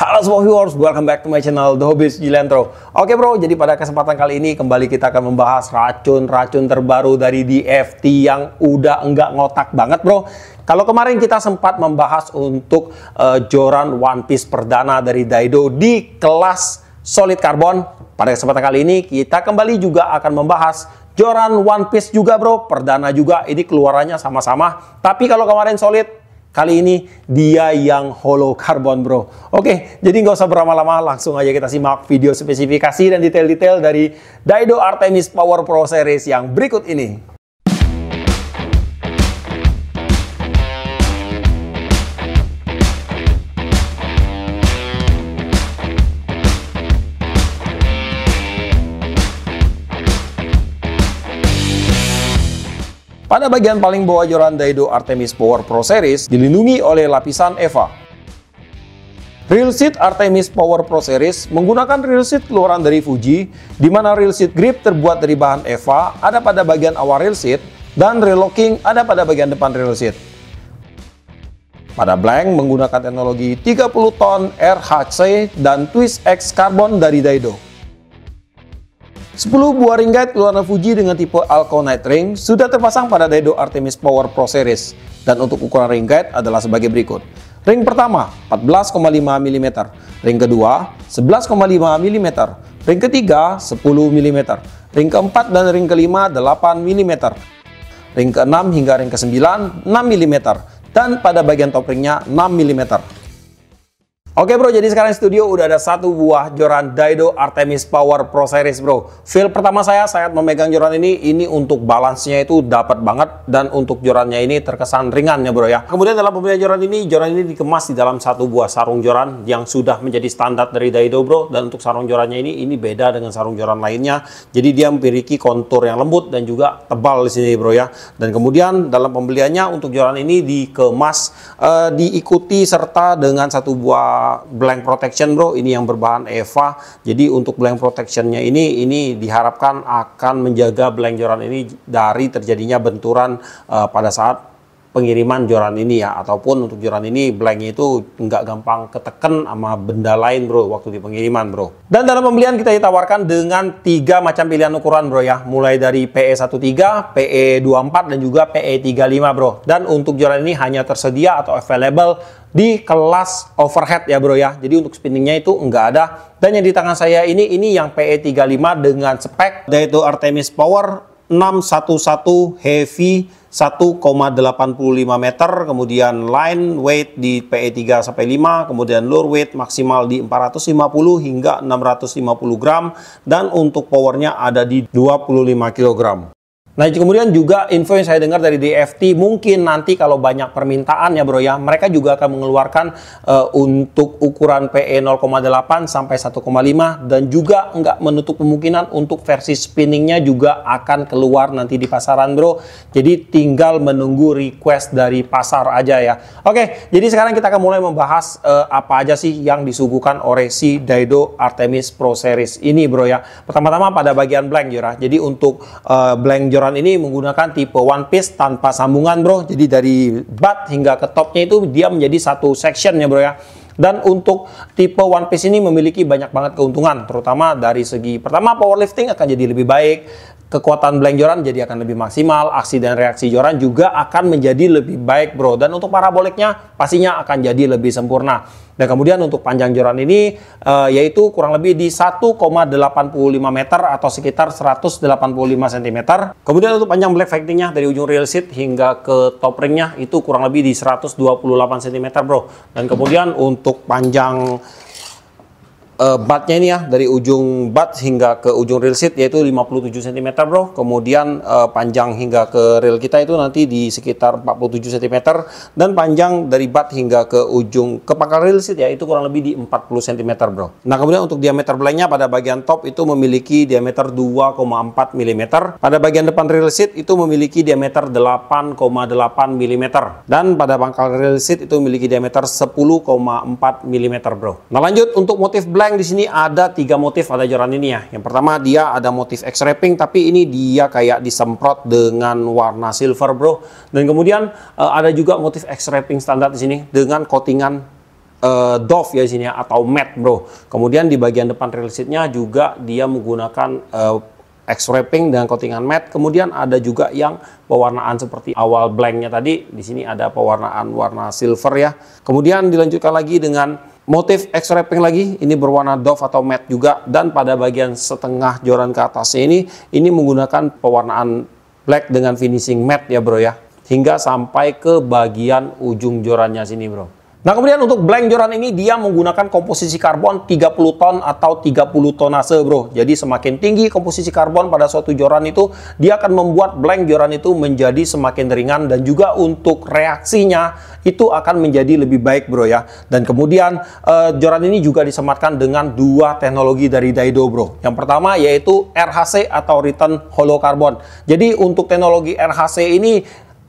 Halo semua viewers, welcome back to my channel The Hobbies Jilentro. Oke bro, jadi pada kesempatan kali ini kembali kita akan membahas racun-racun terbaru dari DFT yang udah enggak ngotak banget bro. Kalau kemarin kita sempat membahas untuk uh, joran One Piece perdana dari Daido di kelas solid karbon, pada kesempatan kali ini kita kembali juga akan membahas joran One Piece juga bro, perdana juga, ini keluarannya sama-sama. Tapi kalau kemarin solid, Kali ini dia yang hollow carbon bro. Oke, jadi nggak usah berlama-lama, langsung aja kita simak video spesifikasi dan detail-detail dari Daido Artemis Power Pro Series yang berikut ini. Pada bagian paling bawah joran Daido Artemis Power Pro Series dilindungi oleh lapisan EVA. Real seat Artemis Power Pro Series menggunakan real seat keluaran dari Fuji, di mana real seat grip terbuat dari bahan EVA ada pada bagian awal real seat dan real locking ada pada bagian depan real seat. Pada blank menggunakan teknologi 30 ton RHC dan Twist X Carbon dari Daido. 10 buah ring guide keluaran Fuji dengan tipe Alco Night Ring sudah terpasang pada Daido Artemis Power Pro Series dan untuk ukuran ring guide adalah sebagai berikut. Ring pertama 14,5 mm, ring kedua 11,5 mm, ring ketiga 10 mm, ring keempat dan ring kelima 8 mm, ring keenam hingga ring ke-9 6 mm dan pada bagian top ringnya 6 mm. Oke bro, jadi sekarang studio udah ada satu buah joran Daido Artemis Power Pro Series bro. Feel pertama saya saat memegang joran ini, ini untuk balansnya itu dapat banget dan untuk jorannya ini terkesan ringan ya bro ya. Kemudian dalam pembelian joran ini, joran ini dikemas di dalam satu buah sarung joran yang sudah menjadi standar dari Daido bro. Dan untuk sarung jorannya ini, ini beda dengan sarung joran lainnya. Jadi dia memiliki kontur yang lembut dan juga tebal di sini bro ya. Dan kemudian dalam pembeliannya untuk joran ini dikemas, eh, diikuti serta dengan satu buah blank protection bro ini yang berbahan Eva jadi untuk blank protectionnya ini ini diharapkan akan menjaga blank joran ini dari terjadinya benturan uh, pada saat pengiriman joran ini ya ataupun untuk joran ini blanknya itu nggak gampang ketekan sama benda lain bro waktu di pengiriman bro dan dalam pembelian kita ditawarkan dengan tiga macam pilihan ukuran bro ya mulai dari PE13, PE24 dan juga PE35 bro dan untuk joran ini hanya tersedia atau available di kelas overhead ya bro ya jadi untuk spinningnya itu nggak ada dan yang di tangan saya ini ini yang PE35 dengan spek yaitu Artemis Power 611 Heavy 1,85 meter, kemudian line weight di PE 3 sampai 5, kemudian lure weight maksimal di 450 hingga 650 gram dan untuk powernya ada di 25 kg. Nah, kemudian juga info yang saya dengar dari DFT, mungkin nanti kalau banyak permintaan ya bro ya, mereka juga akan mengeluarkan uh, untuk ukuran PE 0,8 sampai 1,5 dan juga nggak menutup kemungkinan untuk versi spinningnya juga akan keluar nanti di pasaran bro. Jadi tinggal menunggu request dari pasar aja ya. Oke, jadi sekarang kita akan mulai membahas uh, apa aja sih yang disuguhkan oleh si Daido Artemis Pro Series ini bro ya. Pertama-tama pada bagian blank Jura. Jadi untuk uh, blank Jura Joran ini menggunakan tipe one piece tanpa sambungan bro jadi dari bat hingga ke topnya itu dia menjadi satu section ya bro ya dan untuk tipe One Piece ini memiliki banyak banget keuntungan, terutama dari segi pertama powerlifting akan jadi lebih baik, kekuatan blank Joran jadi akan lebih maksimal, aksi dan reaksi Joran juga akan menjadi lebih baik bro. Dan untuk paraboliknya pastinya akan jadi lebih sempurna. Dan kemudian untuk panjang Joran ini uh, yaitu kurang lebih di 1,85 meter atau sekitar 185 cm. Kemudian untuk panjang black fightingnya dari ujung real seat hingga ke top ringnya itu kurang lebih di 128 cm bro. Dan kemudian untuk untuk panjang uh, batnya ini ya dari ujung bat hingga ke ujung real seat yaitu 57 cm bro kemudian uh, panjang hingga ke real kita itu nanti di sekitar 47 cm dan panjang dari bat hingga ke ujung ke pangkal real seat ya itu kurang lebih di 40 cm bro nah kemudian untuk diameter belainya pada bagian top itu memiliki diameter 2,4 mm pada bagian depan real seat itu memiliki diameter 8,8 mm dan pada pangkal real seat itu memiliki diameter 10,4 mm bro nah lanjut untuk motif black sayang di sini ada tiga motif pada joran ini ya. Yang pertama dia ada motif X-wrapping tapi ini dia kayak disemprot dengan warna silver bro. Dan kemudian uh, ada juga motif X-wrapping standar di sini dengan coatingan uh, eh, Dove ya di sini ya, atau matte bro. Kemudian di bagian depan rail seatnya juga dia menggunakan uh, X-wrapping dengan coatingan matte. Kemudian ada juga yang pewarnaan seperti awal blanknya tadi. Di sini ada pewarnaan warna silver ya. Kemudian dilanjutkan lagi dengan motif X-wrapping lagi. Ini berwarna doff atau matte juga. Dan pada bagian setengah joran ke atas ini, ini menggunakan pewarnaan black dengan finishing matte ya bro ya. Hingga sampai ke bagian ujung jorannya sini bro. Nah kemudian untuk blank joran ini dia menggunakan komposisi karbon 30 ton atau 30 tonase bro. Jadi semakin tinggi komposisi karbon pada suatu joran itu dia akan membuat blank joran itu menjadi semakin ringan dan juga untuk reaksinya itu akan menjadi lebih baik bro ya. Dan kemudian eh, joran ini juga disematkan dengan dua teknologi dari Daido bro. Yang pertama yaitu RHC atau return hollow carbon. Jadi untuk teknologi RHC ini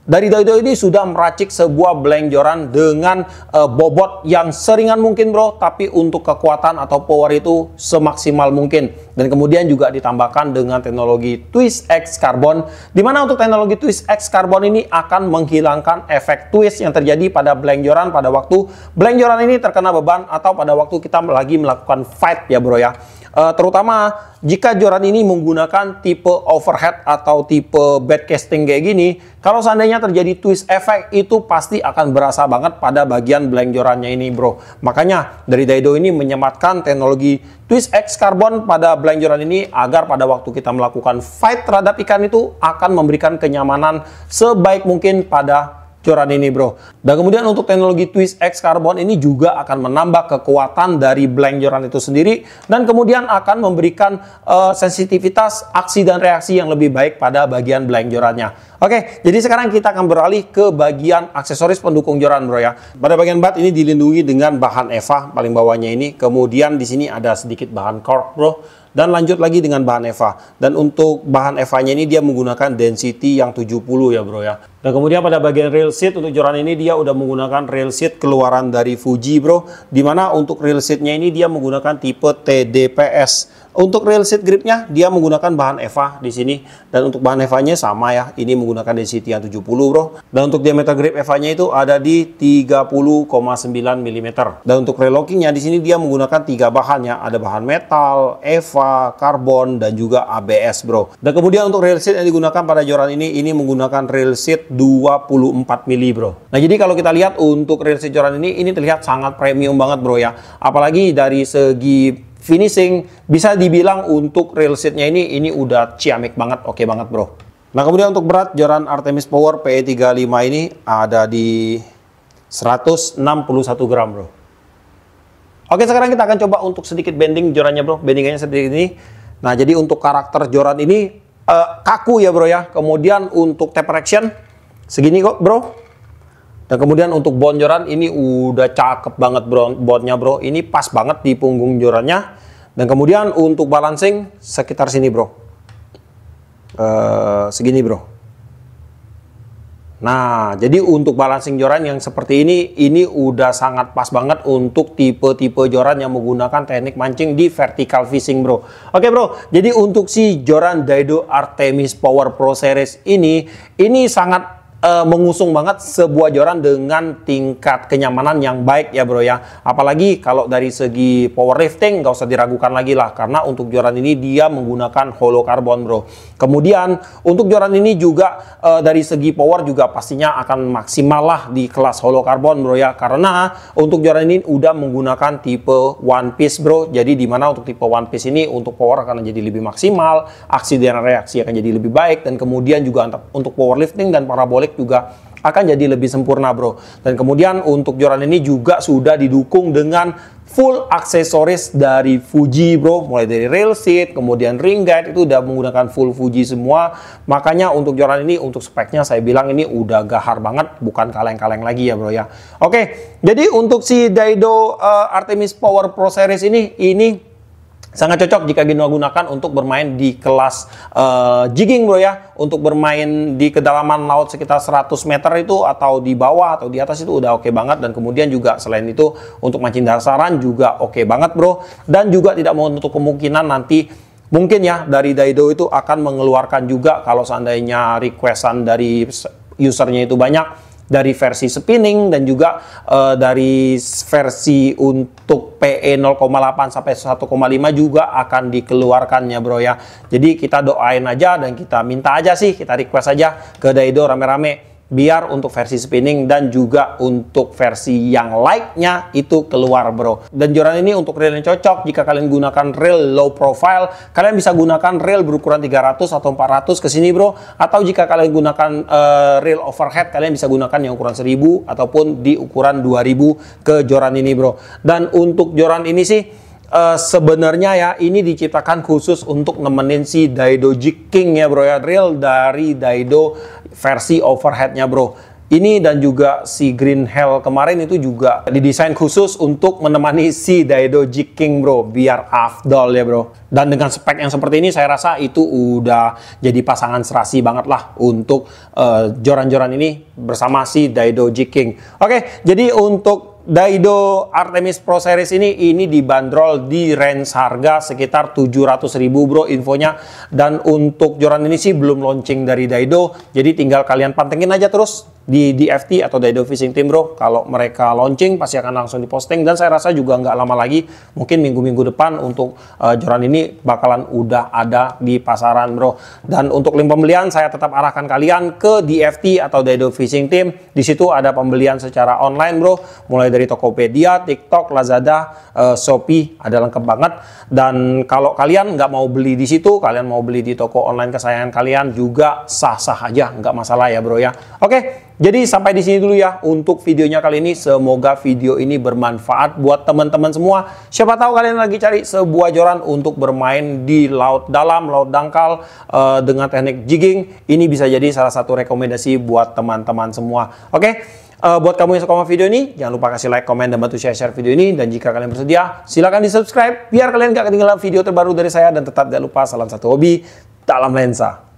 dari Dodo ini sudah meracik sebuah blank joran dengan uh, bobot yang seringan mungkin bro tapi untuk kekuatan atau power itu semaksimal mungkin dan kemudian juga ditambahkan dengan teknologi twist X carbon dimana untuk teknologi twist X carbon ini akan menghilangkan efek twist yang terjadi pada blank joran pada waktu blank joran ini terkena beban atau pada waktu kita lagi melakukan fight ya bro ya Uh, terutama jika joran ini menggunakan tipe overhead atau tipe bed casting kayak gini, kalau seandainya terjadi twist effect itu pasti akan berasa banget pada bagian blank jorannya ini bro. Makanya dari Daido ini menyematkan teknologi twist X carbon pada blank joran ini agar pada waktu kita melakukan fight terhadap ikan itu akan memberikan kenyamanan sebaik mungkin pada curan ini bro. Dan kemudian untuk teknologi Twist X Carbon ini juga akan menambah kekuatan dari blank joran itu sendiri dan kemudian akan memberikan uh, sensitivitas aksi dan reaksi yang lebih baik pada bagian blank jorannya. Oke, jadi sekarang kita akan beralih ke bagian aksesoris pendukung joran bro ya. Pada bagian bat ini dilindungi dengan bahan EVA paling bawahnya ini. Kemudian di sini ada sedikit bahan cork bro dan lanjut lagi dengan bahan EVA. Dan untuk bahan EVA-nya ini dia menggunakan density yang 70 ya bro ya nah kemudian pada bagian real seat untuk joran ini dia udah menggunakan real seat keluaran dari Fuji bro. Dimana untuk real seatnya ini dia menggunakan tipe TDPS. Untuk real seat gripnya dia menggunakan bahan Eva di sini dan untuk bahan EVA nya sama ya. Ini menggunakan density DCT 70 bro. Dan untuk diameter grip EVA nya itu ada di 30,9 mm. Dan untuk relockingnya di sini dia menggunakan tiga bahan ya. Ada bahan metal, Eva, karbon dan juga ABS bro. Dan kemudian untuk real seat yang digunakan pada joran ini ini menggunakan real seat 24 mili bro. Nah jadi kalau kita lihat untuk rear joran ini, ini terlihat sangat premium banget bro ya. Apalagi dari segi finishing bisa dibilang untuk real seatnya ini ini udah ciamik banget oke okay banget bro nah kemudian untuk berat joran Artemis Power PE35 ini ada di 161 gram bro oke sekarang kita akan coba untuk sedikit bending jorannya bro bendingannya seperti ini nah jadi untuk karakter joran ini uh, kaku ya bro ya kemudian untuk taper action Segini kok, bro. Dan kemudian untuk bonjoran ini udah cakep banget bro, bonnya bro. Ini pas banget di punggung jorannya. Dan kemudian untuk balancing sekitar sini bro. e, segini bro. Nah, jadi untuk balancing joran yang seperti ini, ini udah sangat pas banget untuk tipe-tipe joran yang menggunakan teknik mancing di vertical fishing, bro. Oke, bro. Jadi untuk si joran Daido Artemis Power Pro Series ini, ini sangat uh, mengusung banget sebuah joran dengan tingkat kenyamanan yang baik ya bro ya. Apalagi kalau dari segi powerlifting nggak usah diragukan lagi lah karena untuk joran ini dia menggunakan hollow carbon bro. Kemudian untuk joran ini juga uh, dari segi power juga pastinya akan maksimal lah di kelas hollow carbon bro ya karena untuk joran ini udah menggunakan tipe one piece bro. Jadi dimana untuk tipe one piece ini untuk power akan jadi lebih maksimal, aksi dan reaksi akan jadi lebih baik dan kemudian juga untuk powerlifting dan parabolik Project juga akan jadi lebih sempurna bro. Dan kemudian untuk joran ini juga sudah didukung dengan full aksesoris dari Fuji bro mulai dari rail seat kemudian ring guide itu udah menggunakan full Fuji semua makanya untuk joran ini untuk speknya saya bilang ini udah gahar banget bukan kaleng-kaleng lagi ya bro ya oke jadi untuk si Daido uh, Artemis Power Pro Series ini ini Sangat cocok jika gunakan untuk bermain di kelas uh, jigging bro ya. Untuk bermain di kedalaman laut sekitar 100 meter itu atau di bawah atau di atas itu udah oke okay banget. Dan kemudian juga selain itu untuk mancing dasaran juga oke okay banget bro. Dan juga tidak menutup kemungkinan nanti mungkin ya dari Daido itu akan mengeluarkan juga kalau seandainya requestan dari usernya itu banyak dari versi spinning dan juga uh, dari versi untuk PE 0,8 sampai 1,5 juga akan dikeluarkannya bro ya. Jadi kita doain aja dan kita minta aja sih, kita request aja ke Daido rame-rame biar untuk versi spinning dan juga untuk versi yang lightnya itu keluar bro dan joran ini untuk reel yang cocok jika kalian gunakan reel low profile kalian bisa gunakan reel berukuran 300 atau 400 ke sini bro atau jika kalian gunakan uh, reel overhead kalian bisa gunakan yang ukuran 1000 ataupun di ukuran 2000 ke joran ini bro dan untuk joran ini sih uh, sebenarnya ya ini diciptakan khusus untuk nemenin si Daido Jig King ya bro ya drill dari Daido versi overheadnya bro. Ini dan juga si Green Hell kemarin itu juga didesain khusus untuk menemani si Daido Jig King bro, biar afdol ya bro. Dan dengan spek yang seperti ini saya rasa itu udah jadi pasangan serasi banget lah untuk eh, joran-joran uh, ini bersama si Daido Jig King. Oke, jadi untuk Daido Artemis Pro Series ini ini dibanderol di range harga sekitar 700.000 bro infonya dan untuk joran ini sih belum launching dari Daido jadi tinggal kalian pantengin aja terus di DFT atau Daido Fishing Team bro kalau mereka launching pasti akan langsung diposting dan saya rasa juga nggak lama lagi mungkin minggu-minggu depan untuk uh, joran ini bakalan udah ada di pasaran bro dan untuk link pembelian saya tetap arahkan kalian ke DFT atau Daido Fishing Team disitu ada pembelian secara online bro mulai dari Tokopedia, TikTok, Lazada, uh, Shopee ada lengkap banget. Dan kalau kalian nggak mau beli di situ, kalian mau beli di toko online kesayangan kalian juga sah-sah aja, nggak masalah ya bro ya. Oke, jadi sampai di sini dulu ya untuk videonya kali ini. Semoga video ini bermanfaat buat teman-teman semua. Siapa tahu kalian lagi cari sebuah joran untuk bermain di laut dalam, laut dangkal uh, dengan teknik jigging. Ini bisa jadi salah satu rekomendasi buat teman-teman semua. Oke. Uh, buat kamu yang suka sama video ini, jangan lupa kasih like, komen, dan bantu share-share video ini. Dan jika kalian bersedia, silahkan di-subscribe biar kalian gak ketinggalan video terbaru dari saya. Dan tetap jangan lupa salam satu hobi, dalam lensa.